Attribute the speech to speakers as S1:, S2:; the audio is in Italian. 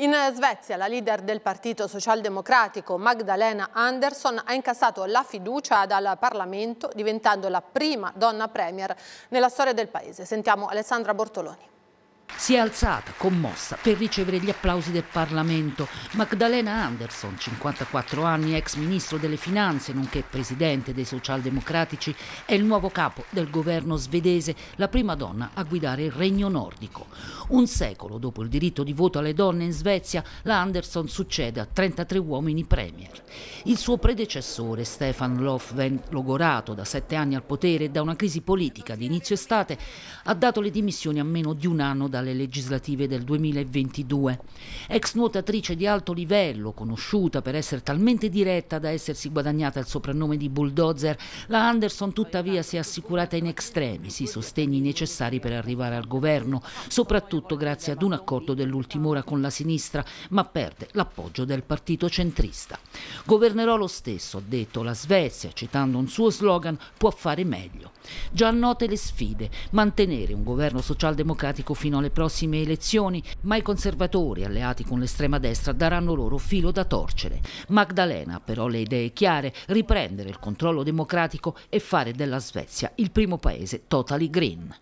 S1: In Svezia la leader del Partito Socialdemocratico Magdalena Andersson ha incassato la fiducia dal Parlamento diventando la prima donna premier nella storia del paese. Sentiamo Alessandra Bortoloni.
S2: Si è alzata, commossa, per ricevere gli applausi del Parlamento. Magdalena Anderson, 54 anni, ex ministro delle Finanze, nonché presidente dei socialdemocratici, è il nuovo capo del governo svedese, la prima donna a guidare il Regno Nordico. Un secolo dopo il diritto di voto alle donne in Svezia, la Anderson succede a 33 uomini premier. Il suo predecessore, Stefan Löfven, logorato da sette anni al potere e da una crisi politica di inizio estate, ha dato le dimissioni a meno di un anno dalle legislative del 2022. Ex nuotatrice di alto livello, conosciuta per essere talmente diretta da essersi guadagnata il soprannome di bulldozer, la Anderson tuttavia si è assicurata in extremis i sostegni necessari per arrivare al governo, soprattutto grazie ad un accordo dell'ultima ora con la sinistra, ma perde l'appoggio del partito centrista. Governerò lo stesso, ha detto la Svezia, citando un suo slogan, può fare meglio. Già note le sfide, mantenere un governo socialdemocratico fino alle prossime prossime elezioni, ma i conservatori alleati con l'estrema destra daranno loro filo da torcere. Magdalena ha però le idee chiare, riprendere il controllo democratico e fare della Svezia il primo paese totally green.